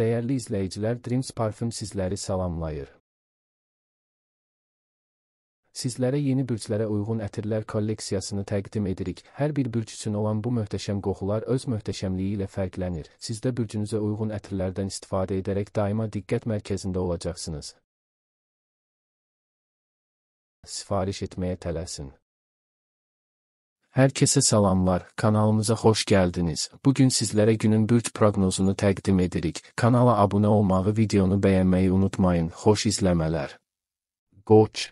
Dəyərli izləyicilər Dreams Parfüm sizləri salamlayır. Sizlərə yeni bürclərə uyğun ətirlər kolleksiyasını təqdim edirik. Hər bir bürc üçün olan bu möhtəşəm qoxular öz möhtəşəmliyi ilə fərqlənir. Siz də bürcünüzə uyğun ətirlərdən istifadə edərək daima diqqət mərkəzində olacaqsınız. Sifariş etməyə tələsin. Herkese selamlar, kanalımıza hoş geldiniz. Bugün sizlere günün burç prognozunu təqdim edirik. Kanala abunə olmağı, videonu bəyənməyi unutmayın. Xoş izləmələr. Qoç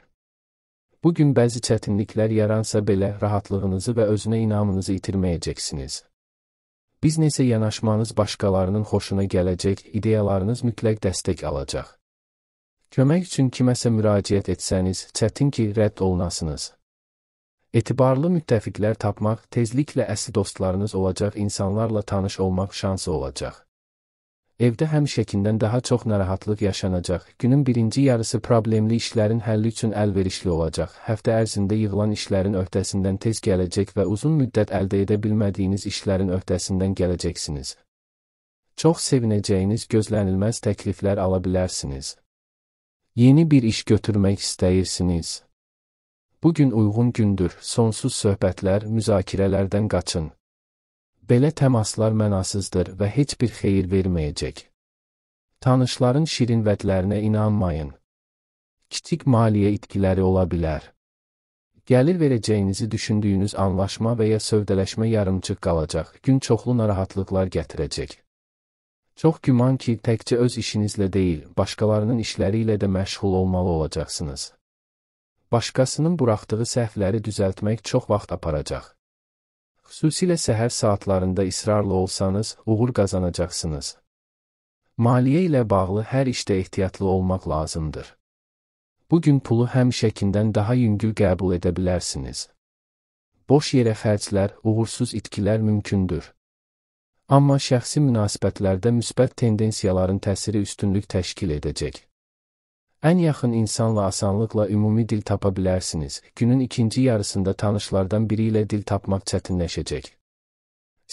Bugün bəzi çətinliklər yaransa belə rahatlığınızı və özünə inamınızı itirməyəcəksiniz. Biznesə yanaşmanız başqalarının xoşuna gələcək, ideyalarınız mütləq dəstək alacaq. Kömək üçün kiməsə müraciət etsəniz, çətin ki, rədd olunasınız. Etibarlı müttəfiqlər tapmaq, tezliklə əsl dostlarınız olacaq insanlarla tanış olmaq şansı olacaq. Evdə həmişəkindən daha çox narahatlıq yaşanacaq. Günün birinci yarısı problemli işlərin həlli üçün əlverişli olacaq. Həftə ərzində yığılan işlərin öhdəsindən tez gələcək və uzun müddət əldə edə bilmədiyiniz işlərin öhdəsindən gələcəksiniz. Çox sevinəcəyiniz gözlənilməz təkliflər ala bilərsiniz. Yeni bir iş götürmək istəyirsiniz. Bu gün uyğun gündür. Sonsuz söhbətlər, müzakirələrdən qaçın. Belə təmaslar mənasızdır və heç bir xeyir verməyəcək. Tanışların şirin vədlərinə inanmayın. Kiçik maliyyə itkiləri ola bilər. Gəlir verəcəyinizi düşündüyünüz anlaşma və ya sövdələşmə yarımçıq qalacaq. Gün çoxlu narahatlıqlar gətirəcək. Çox güman ki, təkcə öz işinizlə deyil, başqalarının işləri ilə də məşğul olmalı olacaqsınız başqasının buraxdığı səhvləri düzəltmək çox vaxt aparacaq. Xüsusilə səhər saatlarında israrlı olsanız, uğur qazanacaqsınız. Maliyyə ilə bağlı hər işdə ehtiyatlı olmaq lazımdır. Bu gün pulu həmişəkindən daha yüngül qəbul edə bilərsiniz. Boş yerə xərclər, uğursuz itkilər mümkündür. Amma şəxsi münasibətlərdə müsbət tendensiyaların təsiri üstünlük təşkil edəcək. Ən yaxın insanla asanlıqla ümumi dil tapa bilərsiniz. Günün ikinci yarısında tanışlardan biri ilə dil tapmaq çətinləşəcək.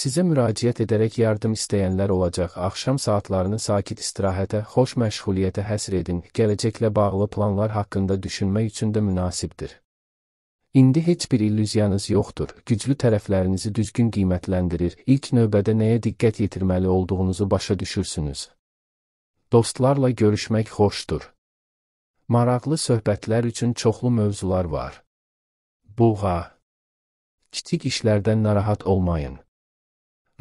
Sizə müraciət edərək yardım istəyənlər olacaq. Axşam saatlarını sakit istirahətə, xoş məşğuliyyətə həsr edin. Gələcəklə bağlı planlar haqqında düşünmək üçün də münasibdir. İndi heç bir illüziyanız yoxdur. Güclü tərəflərinizi düzgün qiymətləndirir. İlk növbədə nəyə diqqət yetirməli olduğunuzu başa düşürsünüz. Dostlarla görüşmək xoşdur. Maraqlı söhbətlər üçün çoxlu mövzular var. Buğa. Kiçik işlərdən narahat olmayın.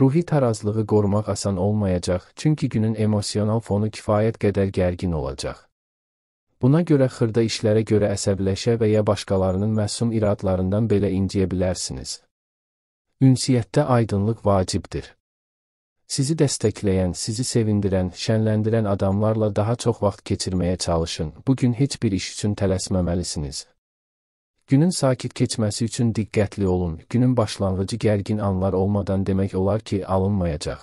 Ruhi tarazlığı qorumaq asan olmayacaq, çünki günün emosional fonu kifayət qədər gərgin olacaq. Buna görə xırda işlərə görə əsəbləşə və ya başqalarının məsum iradlarından belə inciyə bilərsiniz. Ünsiyyətdə aydınlıq vacibdir. Sizi destekleyen, sizi sevindiren, şenlendiren adamlarla daha çok vaxt geçirmeye çalışın. Bugün hiçbir iş için tələsməməlisiniz. Günün sakit keçməsi üçün diqqətli olun. Günün başlanğıcı gərgin anlar olmadan demək olar ki, alınmayacaq.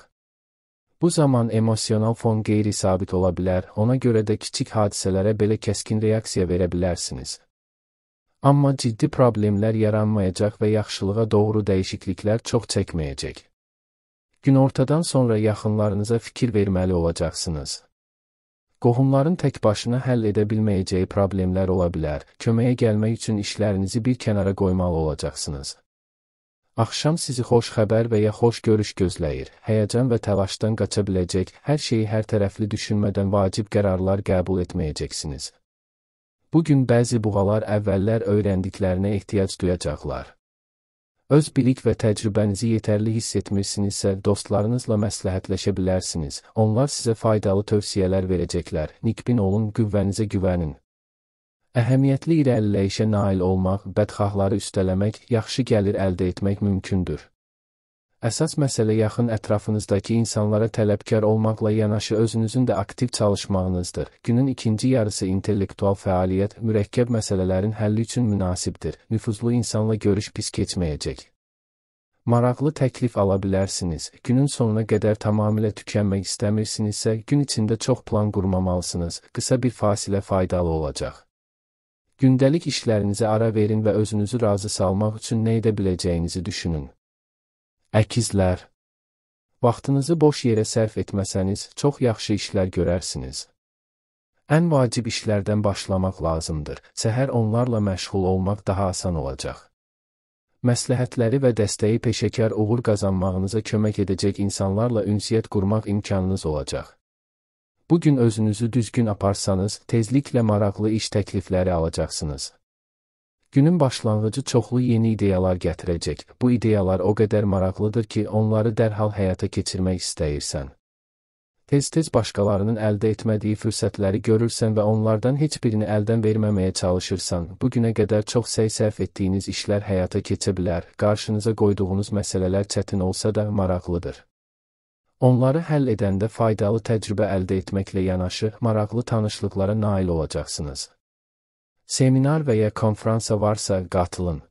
Bu zaman emosional fon qeyri-sabit ola bilər, ona görə də kiçik hadisələrə belə kəskin reaksiya verə bilərsiniz. Amma ciddi problemlər yaranmayacaq və yaxşılığa doğru dəyişikliklər çox çəkməyəcək. Günortadan sonra yaxınlarınıza fikir verməli olacaqsınız. Qohumların tək başına həll edə bilməyəcəyi problemlər ola bilər. Köməyə gəlmək üçün işlərinizi bir kənara qoymalı olacaqsınız. Axşam sizi xoş xəbər və ya xoş görüş gözləyir. Həyəcan və təlaşdan qaça biləcək, hər şeyi hər tərəfli düşünmədən vacib qərarlar qəbul etməyəcəksiniz. Bu gün bəzi buğalar əvvəllər öyrəndiklərinə ehtiyac duyacaqlar. Öz bilik və təcrübənizi yetərli hiss etmirsinizsə, dostlarınızla məsləhətləşə bilərsiniz. Onlar sizə faydalı tövsiyələr verəcəklər. Nikbin olun, qüvvənizə güvənin. Əhəmiyyətli irəliləyişə nail olmaq, bədxahları üstələmək, yaxşı gəlir əldə etmək mümkündür. Əsas məsələ yaxın ətrafınızdakı insanlara tələbkar olmaqla yanaşı özünüzün də aktiv çalışmağınızdır. Günün ikinci yarısı intellektual fəaliyyət mürəkkəb məsələlərin həlli üçün münasibdir. Nüfuzlu insanla görüş pis keçməyəcək. Maraqlı təklif ala bilərsiniz. Günün sonuna qədər tamamilə tükənmək istəmirsinizsə, gün içində çox plan qurmamalısınız. Qısa bir fasilə faydalı olacaq. Gündəlik işlərinizə ara verin və özünüzü razı salmaq üçün nə edə biləcəyinizi düşünün. Əkizlər Vaxtınızı boş yerə sərf etməsəniz, çox yaxşı işlər görərsiniz. Ən vacib işlərdən başlamaq lazımdır. Səhər onlarla məşğul olmaq daha asan olacaq. Məsləhətləri və dəstəyi peşəkar uğur qazanmağınıza kömək edəcək insanlarla ünsiyyət qurmaq imkanınız olacaq. Bugün özünüzü düzgün aparsanız, tezliklə maraqlı iş təklifləri alacaqsınız. Günün başlanğıcı çoxlu yeni ideyalar gətirəcək. Bu ideyalar o qədər maraqlıdır ki, onları dərhal həyata keçirmək istəyirsən. Tez-tez başqalarının əldə etmədiyi fürsətləri görürsən və onlardan heç birini əldən verməməyə çalışırsan. Bu günə qədər çox səy sərf etdiyiniz işlər həyata keçə bilər. Qarşınıza qoyduğunuz məsələlər çətin olsa da maraqlıdır. Onları həll edəndə faydalı təcrübə əldə etməklə yanaşı maraqlı tanışlıqlara nail olacaqsınız seminar və ya konfransa varsa qatılın.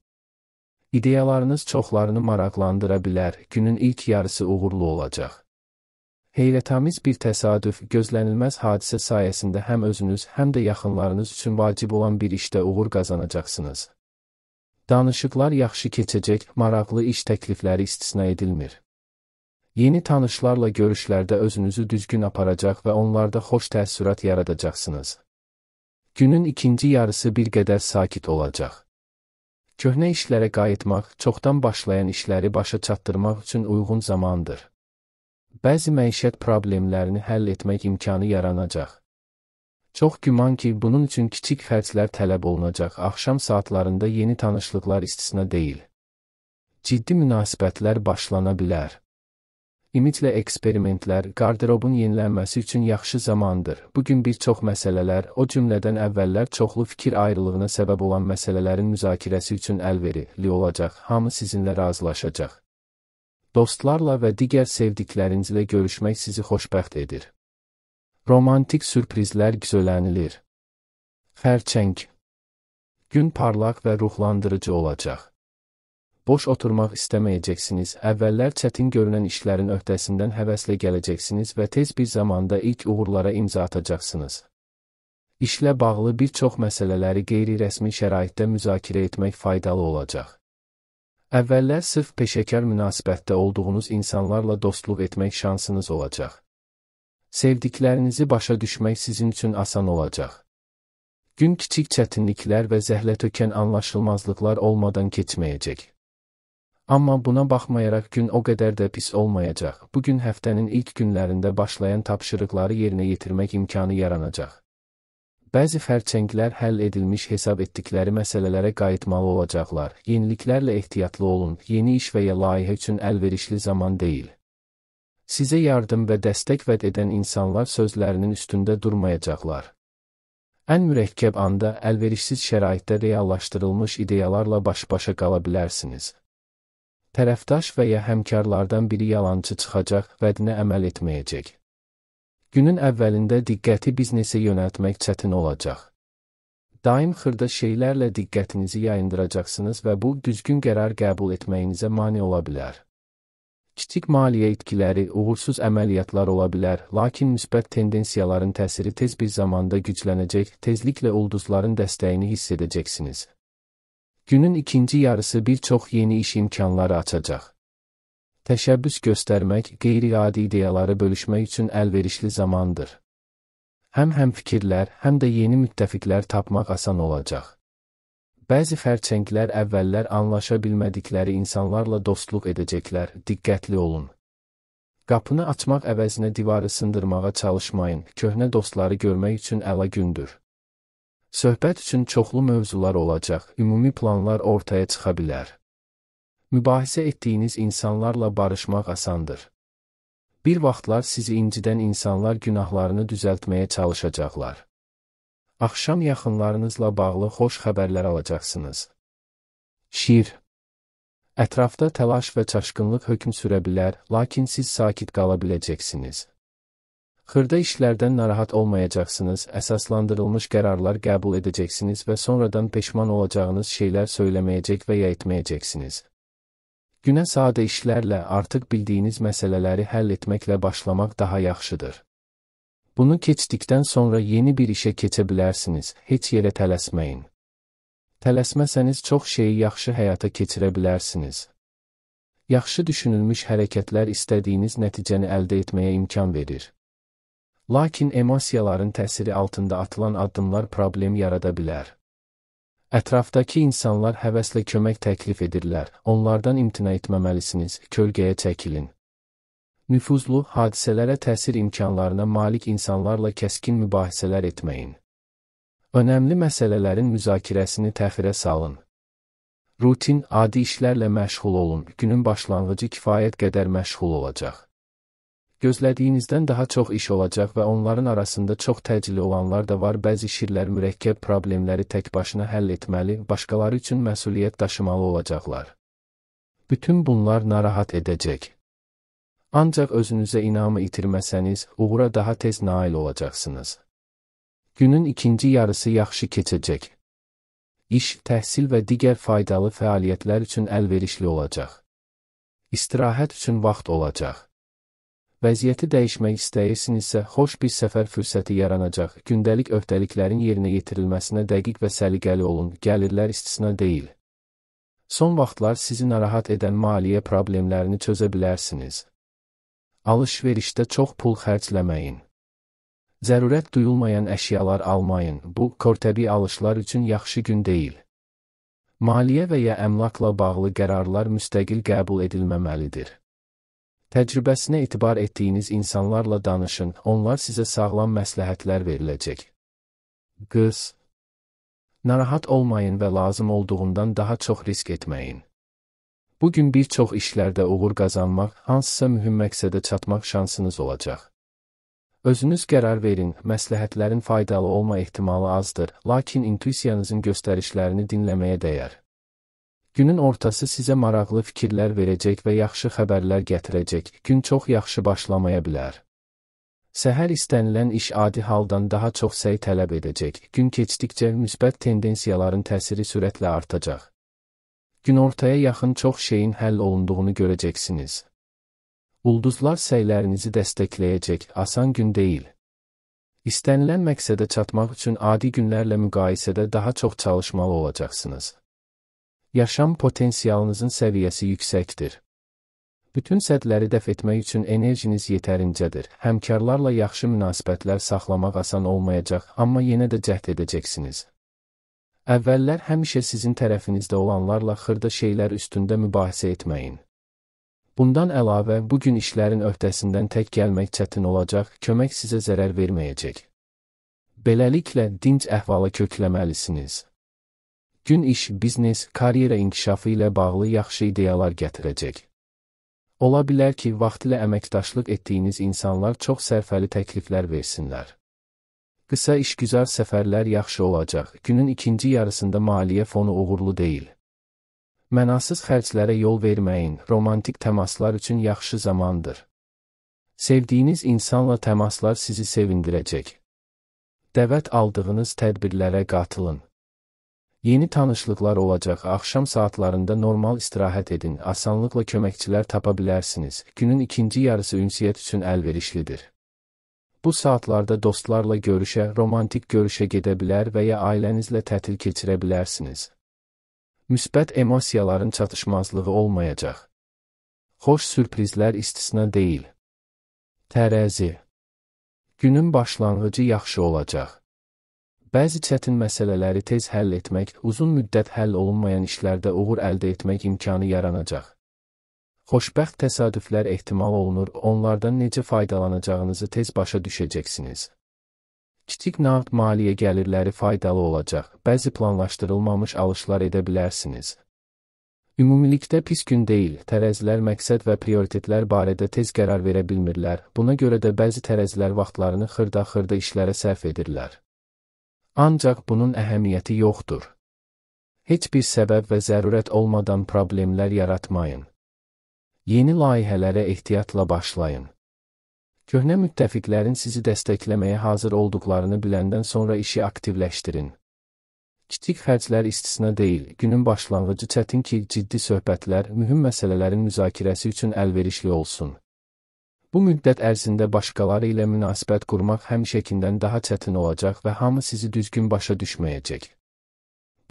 İdeyalarınız çoxlarını maraqlandıra bilər, günün ilk yarısı uğurlu olacaq. Heyrətamiz bir təsadüf, gözlənilməz hadisə sayəsində həm özünüz, həm də yaxınlarınız üçün vacib olan bir işdə uğur qazanacaqsınız. Danışıqlar yaxşı keçəcək, maraqlı iş təklifləri istisna edilmir. Yeni tanışlarla görüşlərdə özünüzü düzgün aparacaq və onlarda xoş təəssürat yaradacaqsınız. Günün ikinci yarısı bir qədər sakit olacaq. Köhnə işlərə qayıtmaq, çoxdan başlayan işləri başa çatdırmaq üçün uyğun zamandır. Bəzi məişət problemlərini həll etmək imkanı yaranacaq. Çox güman ki, bunun üçün kiçik xərclər tələb olunacaq. Axşam saatlarında yeni tanışlıqlar istisna deyil. Ciddi münasibətlər başlana bilər. Ümidlə eksperimentlər qarderobun yenilənməsi üçün yaxşı zamandır. Bu gün bir çox məsələlər, o cümlədən əvvəllər çoxlu fikir ayrılığına səbəb olan məsələlərin müzakirəsi üçün əlverili olacaq. Hamı sizinlə razılaşacaq. Dostlarla və digər sevdiklərinizlə görüşmək sizi xoşbəxt edir. Romantik sürprizlər gözlənilir. Xərçəng Gün parlaq və ruhlandırıcı olacaq boş oturmaq istəməyəcəksiniz. Əvvəllər çətin görünən işlərin öhdəsindən həvəslə gələcəksiniz və tez bir zamanda ilk uğurlara imza atacaqsınız. İşlə bağlı bir çox məsələləri qeyri-rəsmi şəraitdə müzakirə etmək faydalı olacaq. Əvvəllər sırf peşəkar münasibətdə olduğunuz insanlarla dostluq etmək şansınız olacaq. Sevdiklərinizi başa düşmək sizin üçün asan olacaq. Gün kiçik çətinliklər və zəhlətökən anlaşılmazlıqlar olmadan keçməyəcək. Amma buna baxmayaraq gün o qədər də pis olmayacaq. Bu gün həftənin ilk günlərində başlayan tapşırıqları yerinə yetirmək imkanı yaranacaq. Bəzi fərçənglər həll edilmiş hesab etdikləri məsələlərə qayıtmalı olacaqlar. Yeniliklərlə ehtiyatlı olun. Yeni iş və ya layihə üçün əlverişli zaman deyil. Sizə yardım və dəstək vəd edən insanlar sözlərinin üstündə durmayacaqlar. Ən mürəkkəb anda əlverişsiz şəraitdə reallaşdırılmış ideyalarla baş-başa qala bilərsiniz tərəfdaş və ya həmkarlardan biri yalançı çıxacaq, vədinə əməl etməyəcək. Günün əvvəlində diqqəti biznesə yönəltmək çətin olacaq. Daim xırda şeylərlə diqqətinizi yayındıracaqsınız və bu düzgün qərar qəbul etməyinizə mane ola bilər. Kiçik maliyyə itkiləri, uğursuz əməliyyatlar ola bilər, lakin müsbət tendensiyaların təsiri tez bir zamanda güclənəcək, tezliklə ulduzların dəstəyini hiss edəcəksiniz. Günün ikinci yarısı bir çox yeni iş imkanları açacaq. Təşəbbüs göstərmək, qeyri-adi ideyaları bölüşmək üçün əlverişli zamandır. Həm həm fikirlər, həm də yeni müttəfiqlər tapmaq asan olacaq. Bəzi fərçənglər əvvəllər anlaşa bilmədikləri insanlarla dostluq edəcəklər, diqqətli olun. Qapını açmaq əvəzinə divarı sındırmağa çalışmayın, köhnə dostları görmək üçün əla gündür. Söhbət üçün çoxlu mövzular olacaq, ümumi planlar ortaya çıxa bilər. Mübahisə etdiyiniz insanlarla barışmaq asandır. Bir vaxtlar sizi incidən insanlar günahlarını düzəltməyə çalışacaqlar. Axşam yaxınlarınızla bağlı xoş xəbərlər alacaqsınız. Şir Ətrafda təlaş və çaşqınlıq hökm sürə bilər, lakin siz sakit qala biləcəksiniz. Xırda işlərdən narahat olmayacaqsınız, əsaslandırılmış qərarlar qəbul edəcəksiniz və sonradan peşman olacağınız şeylər söyləməyəcək və ya etməyəcəksiniz. Günə sadə işlərlə artıq bildiyiniz məsələləri həll etməklə başlamaq daha yaxşıdır. Bunu keçdikdən sonra yeni bir işə keçə bilərsiniz, heç yerə tələsməyin. Tələsməsəniz çox şeyi yaxşı həyata keçirə bilərsiniz. Yaxşı düşünülmüş hərəkətlər istədiyiniz nəticəni əldə etməyə imkan verir. Lakin emosiyaların təsiri altında atılan addımlar problem yarada bilər. Ətrafdakı insanlar həvəslə kömək təklif edirlər. Onlardan imtina etməməlisiniz, kölgəyə çəkilin. Nüfuzlu hadisələrə təsir imkanlarına malik insanlarla kəskin mübahisələr etməyin. Önəmli məsələlərin müzakirəsini təxirə salın. Rutin, adi işlərlə məşğul olun. Günün başlanğıcı kifayət qədər məşğul olacaq. Gözlədiyinizdən daha çox iş olacaq və onların arasında çox təcili olanlar da var. Bəzi şirlər mürəkkəb problemləri tək başına həll etməli, başqaları üçün məsuliyyət daşımalı olacaqlar. Bütün bunlar narahat edəcək. Ancaq özünüzə inamı itirməsəniz, uğura daha tez nail olacaqsınız. Günün ikinci yarısı yaxşı keçəcək. İş, təhsil və digər faydalı fəaliyyətlər üçün əlverişli olacaq. İstirahət üçün vaxt olacaq. Vəziyyəti dəyişmək istəyirsinizsə, xoş bir səfər fürsəti yaranacaq. Gündəlik öhdəliklərin yerinə yetirilməsinə dəqiq və səliqəli olun. Gəlirlər istisna deyil. Son vaxtlar sizi narahat edən maliyyə problemlərini çözə bilərsiniz. Alış-verişdə çox pul xərcləməyin. Zərurət duyulmayan əşyalar almayın. Bu körtəbi alışlar üçün yaxşı gün deyil. Maliyyə və ya əmlakla bağlı qərarlar müstəqil qəbul edilməməlidir. Təcrübəsinə etibar etdiyiniz insanlarla danışın, onlar sizə sağlam məsləhətlər veriləcək. Qız Narahat olmayın və lazım olduğundan daha çox risk etməyin. Bu gün bir çox işlərdə uğur qazanmaq, hansısa mühüm məqsədə çatmaq şansınız olacaq. Özünüz qərar verin, məsləhətlərin faydalı olma ehtimalı azdır, lakin intuisiyanızın göstərişlərini dinləməyə dəyər. Günün ortası sizə maraqlı fikirlər verəcək və yaxşı xəbərlər gətirəcək. Gün çox yaxşı başlamaya bilər. Səhər istənilən iş adi haldan daha çox səy tələb edəcək. Gün keçdikcə müsbət tendensiyaların təsiri sürətlə artacaq. Gün ortaya yaxın çox şeyin həll olunduğunu görəcəksiniz. Ulduzlar səylərinizi dəstəkləyəcək. Asan gün deyil. İstənilən məqsədə çatmaq üçün adi günlərlə müqayisədə daha çox çalışmalı olacaqsınız. Yaşam potensialınızın səviyyəsi yüksəkdir. Bütün sədləri dəf etmək üçün enerjiniz yetərincədir. Həmkarlarla yaxşı münasibətlər saxlamaq asan olmayacaq, amma yenə də cəhd edəcəksiniz. Əvvəllər həmişə sizin tərəfinizdə olanlarla xırda şeylər üstündə mübahisə etməyin. Bundan əlavə, bu gün işlərin öhdəsindən tək gəlmək çətin olacaq, kömək sizə zərər verməyəcək. Beləliklə, dinc əhvala kökləməlisiniz gün iş, biznes, karyera inkişafı ilə bağlı yaxşı ideyalar gətirəcək. Ola bilər ki, vaxtilə əməkdaşlıq etdiyiniz insanlar çox sərfəli təkliflər versinlər. Qısa işgüzar səfərlər yaxşı olacaq. Günün ikinci yarısında maliyyə fonu uğurlu deyil. Mənasız xərclərə yol verməyin. Romantik təmaslar üçün yaxşı zamandır. Sevdiyiniz insanla təmaslar sizi sevindirəcək. Dəvət aldığınız tədbirlərə qatılın. Yeni tanışlıqlar olacaq. Axşam saatlarında normal istirahət edin. Asanlıqla köməkçilər tapa bilərsiniz. Günün ikinci yarısı ünsiyyət üçün əlverişlidir. Bu saatlarda dostlarla görüşə, romantik görüşə gedə bilər və ya ailənizlə tətil keçirə bilərsiniz. Müsbət emosiyaların çatışmazlığı olmayacaq. Xoş sürprizlər istisna deyil. Tərəzi Günün başlanğıcı yaxşı olacaq. Bəzi çətin məsələləri tez həll etmək, uzun müddət həll olunmayan işlərdə uğur əldə etmək imkanı yaranacaq. Xoşbəxt təsadüflər ehtimal olunur, onlardan necə faydalanacağınızı tez başa düşəcəksiniz. Kiçik nağd maliyyə gəlirləri faydalı olacaq, bəzi planlaşdırılmamış alışlar edə bilərsiniz. Ümumilikdə pis gün deyil, tərəzilər məqsəd və prioritetlər barədə tez qərar verə bilmirlər, buna görə də bəzi tərəzilər vaxtlarını xırda-xırda işlərə sərf edirlər. Ancaq bunun əhəmiyyəti yoxdur. Heç bir səbəb və zərurət olmadan problemlər yaratmayın. Yeni layihələrə ehtiyatla başlayın. Köhnə müttəfiqlərin sizi dəstəkləməyə hazır olduqlarını biləndən sonra işi aktivləşdirin. Kiçik xərclər istisna deyil, günün başlanğıcı çətin ki, ciddi söhbətlər mühüm məsələlərin müzakirəsi üçün əlverişli olsun. Bu müddət ərzində başqaları ilə münasibət qurmaq həmişəkindən daha çətin olacaq və hamı sizi düzgün başa düşməyəcək.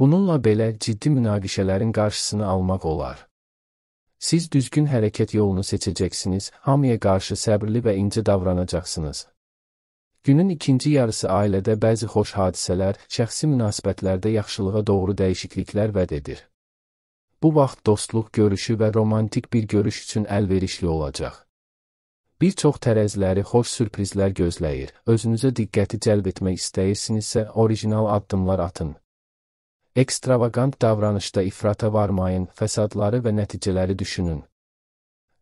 Bununla belə ciddi münaqişələrin qarşısını almaq olar. Siz düzgün hərəkət yolunu seçəcəksiniz, hamıya qarşı səbirli və inci davranacaqsınız. Günün ikinci yarısı ailədə bəzi xoş hadisələr, şəxsi münasibətlərdə yaxşılığa doğru dəyişikliklər vəd edir. Bu vaxt dostluq görüşü və romantik bir görüş üçün əlverişli olacaq. Bir çox tərəziləri xoş sürprizlər gözləyir. Özünüzə diqqəti cəlb etmək istəyirsinizsə, orijinal addımlar atın. Ekstravagant davranışda ifrata varmayın, fəsadları və nəticələri düşünün.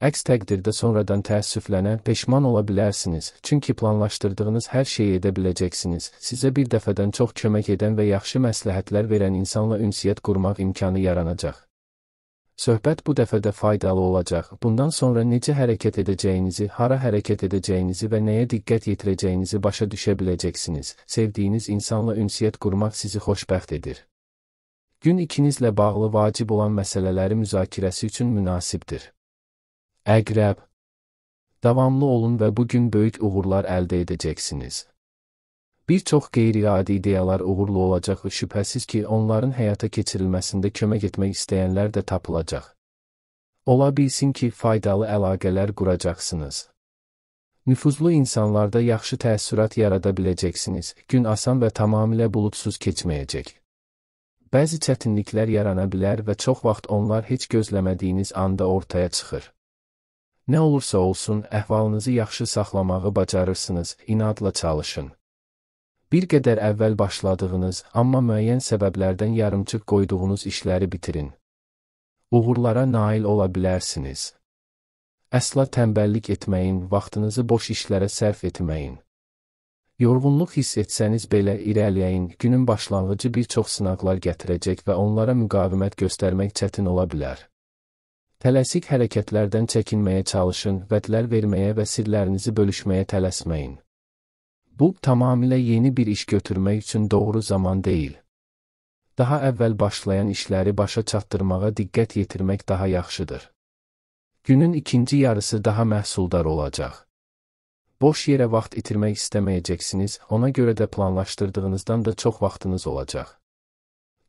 Əks təqdirdə sonradan təəssüflənə, peşman ola bilərsiniz, çünki planlaşdırdığınız hər şeyi edə biləcəksiniz. Sizə bir dəfədən çox kömək edən və yaxşı məsləhətlər verən insanla ünsiyyət qurmaq imkanı yaranacaq. Söhbət bu dəfə də faydalı olacaq. Bundan sonra necə hərəkət edəcəyinizi, hara hərəkət edəcəyinizi və nəyə diqqət yetirəcəyinizi başa düşə biləcəksiniz. Sevdiyiniz insanla ünsiyyət qurmaq sizi xoşbəxt edir. Gün ikinizlə bağlı vacib olan məsələləri müzakirəsi üçün münasibdir. Əqrəb Davamlı olun və bu gün böyük uğurlar əldə edəcəksiniz. Bir çox qeyri-adi ideyalar uğurlu olacaq və şübhəsiz ki, onların həyata keçirilməsində kömək etmək istəyənlər də tapılacaq. Ola bilsin ki, faydalı əlaqələr quracaqsınız. Nüfuzlu insanlarda yaxşı təəssürat yarada biləcəksiniz. Gün asan və tamamilə buludsuz keçməyəcək. Bəzi çətinliklər yarana bilər və çox vaxt onlar heç gözləmədiyiniz anda ortaya çıxır. Nə olursa olsun, əhvalınızı yaxşı saxlamağı bacarırsınız, inadla çalışın. Bir qədər əvvəl başladığınız, amma müəyyən səbəblərdən yarımçıq qoyduğunuz işləri bitirin. Uğurlara nail ola bilərsiniz. Əsla tənbəllik etməyin, vaxtınızı boş işlərə sərf etməyin. Yorğunluq hiss etsəniz belə irəliləyin, günün başlanğıcı bir çox sınaqlar gətirəcək və onlara müqavimət göstərmək çətin ola bilər. Tələsik hərəkətlərdən çəkinməyə çalışın, vədlər verməyə və sirlərinizi bölüşməyə tələsməyin. Bu tamamilə yeni bir iş götürmək üçün doğru zaman deyil. Daha əvvəl başlayan işləri başa çatdırmağa diqqət yetirmək daha yaxşıdır. Günün ikinci yarısı daha məhsuldar olacaq. Boş yerə vaxt itirmək istəməyəcəksiniz, ona görə də planlaşdırdığınızdan da çox vaxtınız olacaq.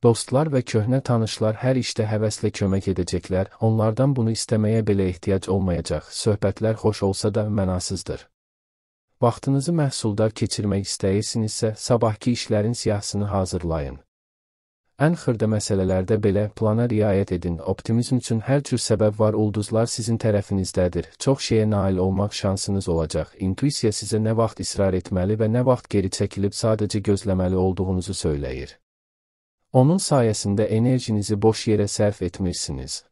Dostlar və köhnə tanışlar hər işdə həvəslə kömək edəcəklər, onlardan bunu istəməyə belə ehtiyac olmayacaq, söhbətlər xoş olsa da mənasızdır. Vaxtınızı məhsuldar keçirmək istəyirsinizsə, sabahki işlərin siyahısını hazırlayın. Ən xırda məsələlərdə belə plana riayət edin. Optimizm üçün hər cür səbəb var. Ulduzlar sizin tərəfinizdədir. Çox şeyə nail olmaq şansınız olacaq. İntuisiya sizə nə vaxt israr etməli və nə vaxt geri çəkilib sadəcə gözləməli olduğunuzu söyləyir. Onun sayəsində enerjinizi boş yerə sərf etmirsiniz.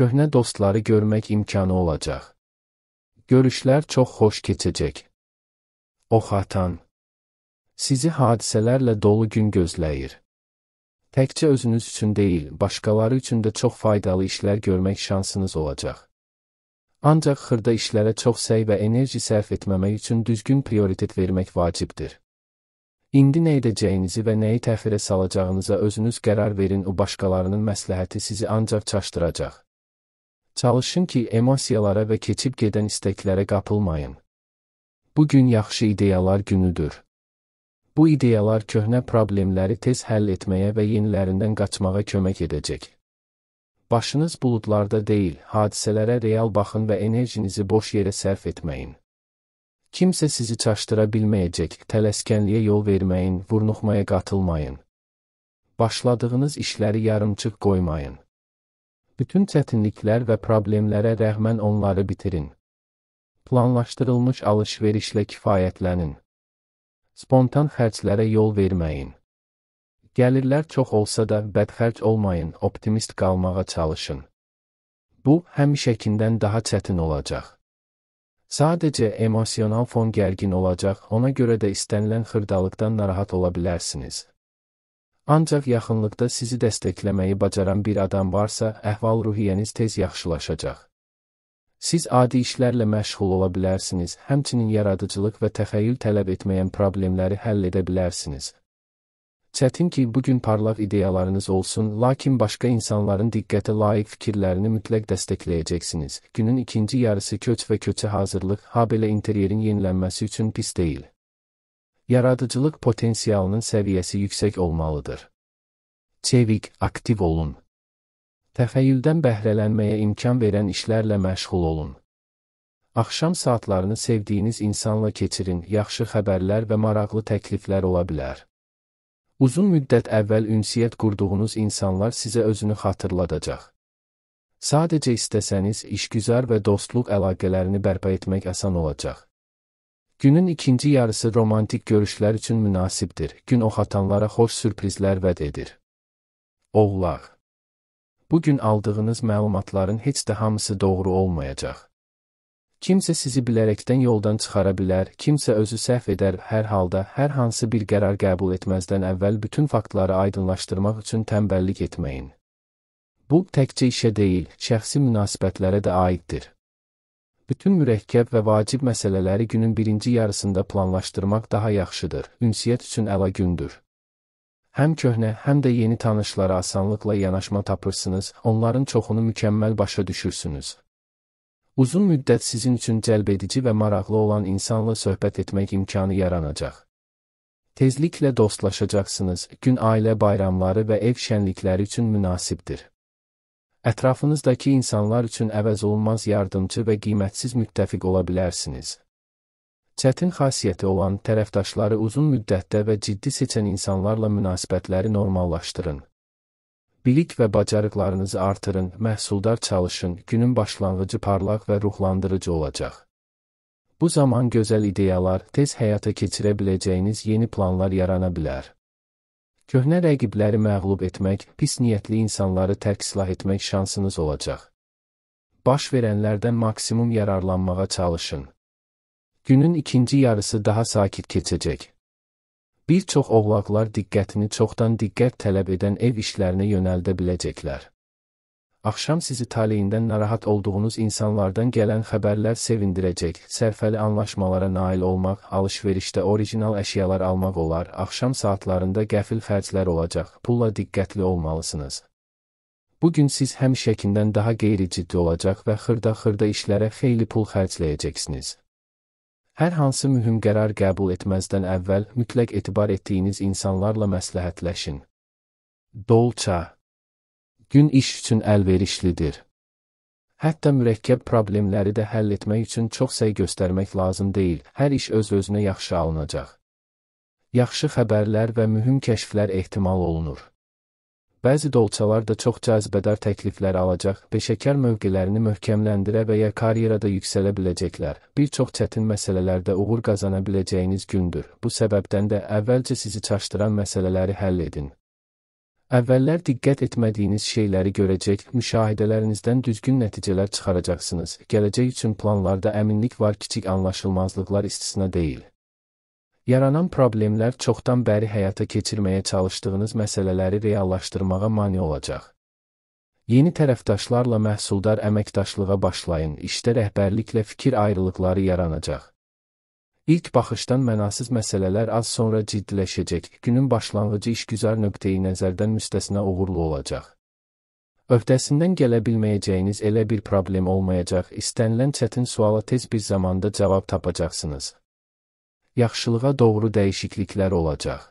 Köhnə dostları görmək imkanı olacaq. Görüşlər çox xoş keçəcək. Ox atan. Sizi hadisələrlə dolu gün gözləyir. Təkcə özünüz üçün deyil, başqaları üçün də çox faydalı işlər görmək şansınız olacaq. Ancaq xırda işlərə çox səy və enerji sərf etməmək üçün düzgün prioritet vermək vacibdir. İndi nə edəcəyinizi və nəyi təxirə salacağınıza özünüz qərar verin, o başqalarının məsləhəti sizi ancaq çaşdıracaq. Çalışın ki emosiyalara və keçib gedən istəklərə qapılmayın. Bu gün yaxşı ideyalar günüdür. Bu ideyalar köhnə problemləri tez həll etməyə və yenilərindən qaçmağa kömək edəcək. Başınız buludlarda deyil, hadisələrə real baxın və enerjinizi boş yerə sərf etməyin. Kimsə sizi çaşdıra bilməyəcək, tələskənliyə yol verməyin, vurnuxmaya qatılmayın. Başladığınız işləri yarımçıq qoymayın. Bütün çətinliklər və problemlərə rəğmən onları bitirin. Planlaşdırılmış alış-verişlə kifayətlənin. Spontan xərclərə yol verməyin. Gəlirlər çox olsa da bədxərc olmayın, optimist qalmağa çalışın. Bu həmişəkindən daha çətin olacaq. Sadəcə emosional fon gərgin olacaq, ona görə də istənilən xırdalıqdan narahat ola bilərsiniz. Ancaq yaxınlıqda sizi dəstəkləməyi bacaran bir adam varsa, əhval-ruhiyyəniz tez yaxşılaşacaq. Siz adi işlərlə məşğul ola bilərsiniz, həmçinin yaradıcılıq və təxəyyül tələb etməyən problemləri həll edə bilərsiniz. Çətin ki, bu gün parlaq ideyalarınız olsun, lakin başqa insanların diqqətə layiq fikirlərini mütləq dəstəkləyəcəksiniz. Günün ikinci yarısı köç və köçə hazırlıq, habelə interyerin yenilənməsi üçün pis deyil yaradıcılıq potensialının səviyyəsi yüksək olmalıdır. Çevik, aktiv olun. Təxəyyüldən bəhrələnməyə imkan verən işlərlə məşğul olun. Axşam saatlarını sevdiyiniz insanla keçirin, yaxşı xəbərlər və maraqlı təkliflər ola bilər. Uzun müddət əvvəl ünsiyyət qurduğunuz insanlar sizə özünü xatırladacaq. Sadəcə istəsəniz, işgüzar və dostluq əlaqələrini bərpa etmək asan olacaq. Günün ikinci yarısı romantik görüşlər üçün münasibdir. Gün oxatanlara xoş sürprizlər vəd edir. Oğlaq Bugün aldığınız məlumatların heç də hamısı doğru olmayacaq. Kimsə sizi bilərəkdən yoldan çıxara bilər, kimsə özü səhv edər. Hər halda hər hansı bir qərar qəbul etməzdən əvvəl bütün faktları aydınlaşdırmaq üçün tənbəllik etməyin. Bu təkcə işə deyil, şəxsi münasibətlərə də aiddir. Bütün mürəkkəb və vacib məsələləri günün birinci yarısında planlaşdırmaq daha yaxşıdır. Ünsiyyət üçün əla gündür. Həm köhnə, həm də yeni tanışlara asanlıqla yanaşma tapırsınız, onların çoxunu mükəmməl başa düşürsünüz. Uzun müddət sizin üçün cəlbedici və maraqlı olan insanla söhbət etmək imkanı yaranacaq. Tezliklə dostlaşacaqsınız, gün ailə bayramları və ev şənlikləri üçün münasibdir. Ətrafınızdakı insanlar üçün əvəzolunmaz yardımcı və qiymətsiz müttəfiq ola bilərsiniz. Çətin xasiyyəti olan tərəfdaşları uzun müddətdə və ciddi seçən insanlarla münasibətləri normallaşdırın. Bilik və bacarıqlarınızı artırın, məhsuldar çalışın, günün başlanğıcı parlaq və ruhlandırıcı olacaq. Bu zaman gözəl ideyalar, tez həyata keçirə biləcəyiniz yeni planlar yarana bilər. Köhnə rəqibləri məğlub etmək, pis niyyətli insanları tərk silah etmək şansınız olacaq. Baş verənlərdən maksimum yararlanmağa çalışın. Günün ikinci yarısı daha sakit keçəcək. Bir çox oğlaqlar diqqətini çoxdan diqqət tələb edən ev işlərinə yönəldə biləcəklər. Axşam sizi taleyindən narahat olduğunuz insanlardan gələn xəbərlər sevindirəcək. Sərfəli anlaşmalara nail olmaq, alış-verişdə orijinal əşyalar almaq olar. Axşam saatlarında qəfil xərclər olacaq. Pulla diqqətli olmalısınız. Bu gün siz həmişəkindən daha qeyri-ciddi olacaq və xırda-xırda işlərə xeyli pul xərcləyəcəksiniz. Hər hansı mühüm qərar qəbul etməzdən əvvəl mütləq etibar etdiyiniz insanlarla məsləhətləşin. Dolça gün iş üçün əlverişlidir. Hətta mürəkkəb problemləri də həll etmək üçün çox səy göstərmək lazım deyil, hər iş öz-özünə yaxşı alınacaq. Yaxşı xəbərlər və mühüm kəşflər ehtimal olunur. Bəzi dolçalar da çox cazibədar təkliflər alacaq, peşəkar mövqelərini möhkəmləndirə və ya karyerada yüksələ biləcəklər. Bir çox çətin məsələlərdə uğur qazana biləcəyiniz gündür. Bu səbəbdən də əvvəlcə sizi çaşdıran məsələləri həll edin. Əvvəllər diqqət etmədiyiniz şeyləri görəcək, müşahidələrinizdən düzgün nəticələr çıxaracaqsınız. Gələcək üçün planlarda əminlik var, kiçik anlaşılmazlıqlar istisna deyil. Yaranan problemlər çoxdan bəri həyata keçirməyə çalışdığınız məsələləri reallaşdırmağa mane olacaq. Yeni tərəfdaşlarla məhsuldar əməkdaşlığa başlayın, işdə rəhbərliklə fikir ayrılıqları yaranacaq. İlk baxışdan mənasız məsələlər az sonra ciddiləşəcək, günün başlanğıcı işgüzar nöqteyi nəzərdən müstəsna uğurlu olacaq. Öhdəsindən gələ bilməyəcəyiniz elə bir problem olmayacaq, istənilən çətin suala tez bir zamanda cavab tapacaqsınız. Yaxşılığa doğru dəyişikliklər olacaq.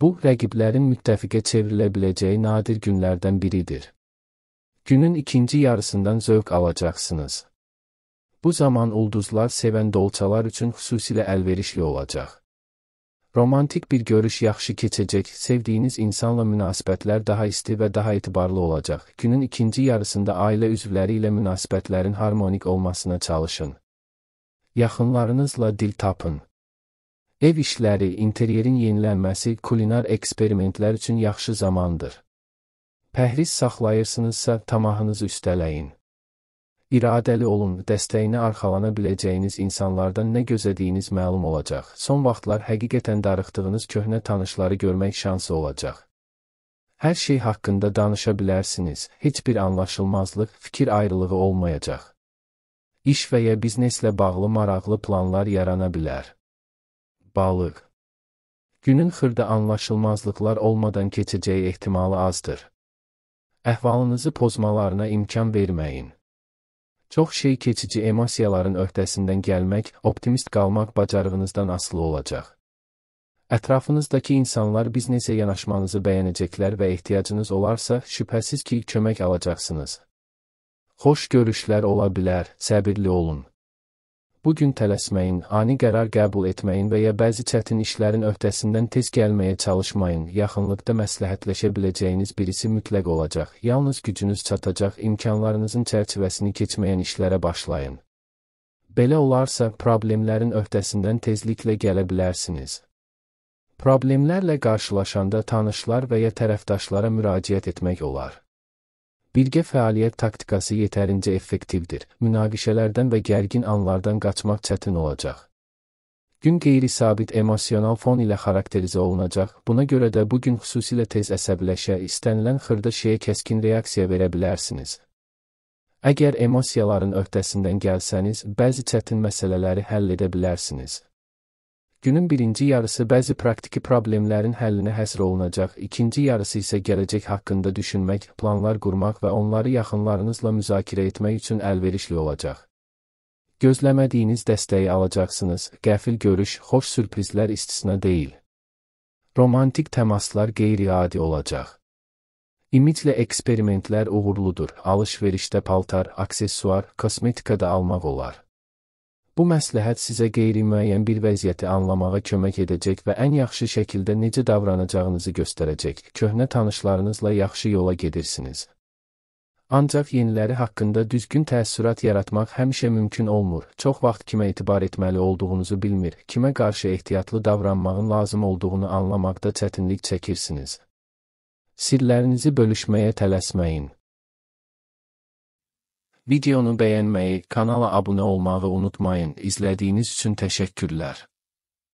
Bu, rəqiblərin müttəfiqə çevrilə biləcəyi nadir günlərdən biridir. Günün ikinci yarısından zövq alacaqsınız. Bu zaman ulduzlar sevən dolçalar üçün xüsusilə əlverişli olacaq. Romantik bir görüş yaxşı keçəcək, sevdiyiniz insanla münasibətlər daha isti və daha etibarlı olacaq. Günün ikinci yarısında ailə üzvləri ilə münasibətlərin harmonik olmasına çalışın. Yaxınlarınızla dil tapın. Ev işləri, interyerin yenilənməsi, kulinar eksperimentlər üçün yaxşı zamandır. Pəhriz saxlayırsınızsa, tamahınızı üstələyin iradəli olun, dəstəyinə arxalana biləcəyiniz insanlardan nə gözlədiyiniz məlum olacaq. Son vaxtlar həqiqətən darıxdığınız köhnə tanışları görmək şansı olacaq. Hər şey haqqında danışa bilərsiniz, heç bir anlaşılmazlıq, fikir ayrılığı olmayacaq. İş və ya bizneslə bağlı maraqlı planlar yarana bilər. Balıq Günün xırda anlaşılmazlıqlar olmadan keçəcəyi ehtimalı azdır. Əhvalınızı pozmalarına imkan verməyin. Çox şey keçici emosiyaların öhdəsindən gəlmək, optimist qalmaq bacarığınızdan asılı olacaq. Ətrafınızdakı insanlar biznesə yanaşmanızı bəyənəcəklər və ehtiyacınız olarsa, şübhəsiz ki, kömək alacaqsınız. Xoş görüşlər ola bilər, səbirli olun bu gün tələsməyin, ani qərar qəbul etməyin və ya bəzi çətin işlərin öhdəsindən tez gəlməyə çalışmayın. Yaxınlıqda məsləhətləşə biləcəyiniz birisi mütləq olacaq. Yalnız gücünüz çatacaq, imkanlarınızın çərçivəsini keçməyən işlərə başlayın. Belə olarsa, problemlərin öhdəsindən tezliklə gələ bilərsiniz. Problemlərlə qarşılaşanda tanışlar və ya tərəfdaşlara müraciət etmək olar. Birgə fəaliyyət taktikası yetərincə effektivdir. Münaqişələrdən və gərgin anlardan qaçmaq çətin olacaq. Gün qeyri-sabit emosional fon ilə xarakterizə olunacaq. Buna görə də bu gün xüsusilə tez əsəbləşə, istənilən xırda şeyə kəskin reaksiya verə bilərsiniz. Əgər emosiyaların öhdəsindən gəlsəniz, bəzi çətin məsələləri həll edə bilərsiniz. Günün birinci yarısı bəzi praktiki problemlərin həllinə həsr olunacaq, ikinci yarısı isə gələcək haqqında düşünmək, planlar qurmaq və onları yaxınlarınızla müzakirə etmək üçün əlverişli olacaq. Gözləmədiyiniz dəstəyi alacaqsınız, qəfil görüş, xoş sürprizlər istisna deyil. Romantik təmaslar qeyri-adi olacaq. İmiclə eksperimentlər uğurludur, alış-verişdə paltar, aksesuar, kosmetikada almaq olar. Bu məsləhət sizə qeyri-müəyyən bir vəziyyəti anlamağa kömək edəcək və ən yaxşı şəkildə necə davranacağınızı göstərəcək. Köhnə tanışlarınızla yaxşı yola gedirsiniz. Ancaq yeniləri haqqında düzgün təəssürat yaratmaq həmişə mümkün olmur. Çox vaxt kimə etibar etməli olduğunuzu bilmir, kimə qarşı ehtiyatlı davranmağın lazım olduğunu anlamaqda çətinlik çəkirsiniz. Sirlərinizi bölüşməyə tələsməyin. Videonu beğenmeyi, kanala abone olmayı unutmayın. İzlediğiniz için teşekkürler.